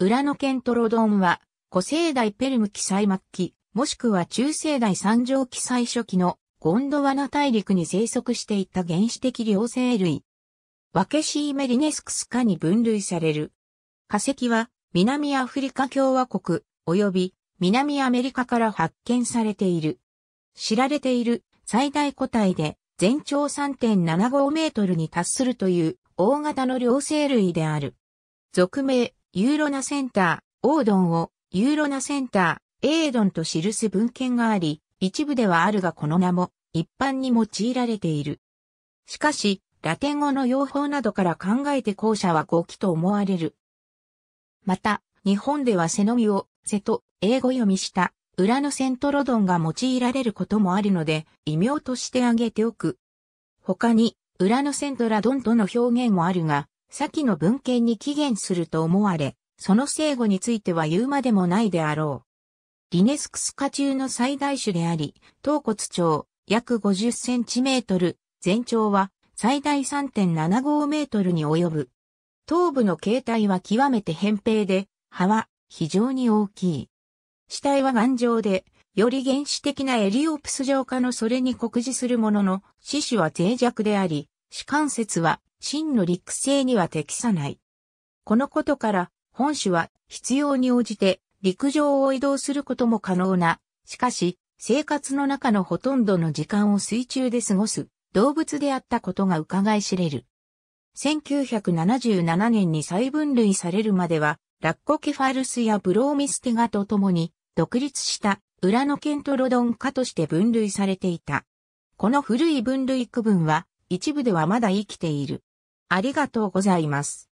裏のントロドンは、古生代ペルム記載末期、もしくは中生代三条記載初期のゴンドワナ大陸に生息していた原始的両生類。ワケシーメリネスクス科に分類される。化石は、南アフリカ共和国、及び南アメリカから発見されている。知られている最大個体で全長3.75メートルに達するという大型の両生類である。俗名、ユーロナセンター、オードンをユーロナセンター、エードンと記す文献があり、一部ではあるがこの名も一般に用いられている。しかし、ラテン語の用法などから考えて後者は語気と思われる。また、日本では背のみを、背と英語読みした、裏のセントロドンが用いられることもあるので、異名として挙げておく。他に、裏のセントラドンとの表現もあるが、先の文献に起源すると思われ、その生後については言うまでもないであろう。リネスクス科中の最大種であり、頭骨長、約50センチメートル、全長は最大3.75メートルに及ぶ。頭部の形態は極めて扁平で、葉は非常に大きい。死体は頑丈で、より原始的なエリオプス状化のそれに酷似するものの、死種は脆弱であり、死関節は真の陸性には適さない。このことから、本種は必要に応じて陸上を移動することも可能な、しかし、生活の中のほとんどの時間を水中で過ごす動物であったことが伺い知れる。1977年に再分類されるまでは、ラッコケファルスやブローミステガと共に独立した裏のケントロドン科として分類されていた。この古い分類区分は一部ではまだ生きている。ありがとうございます。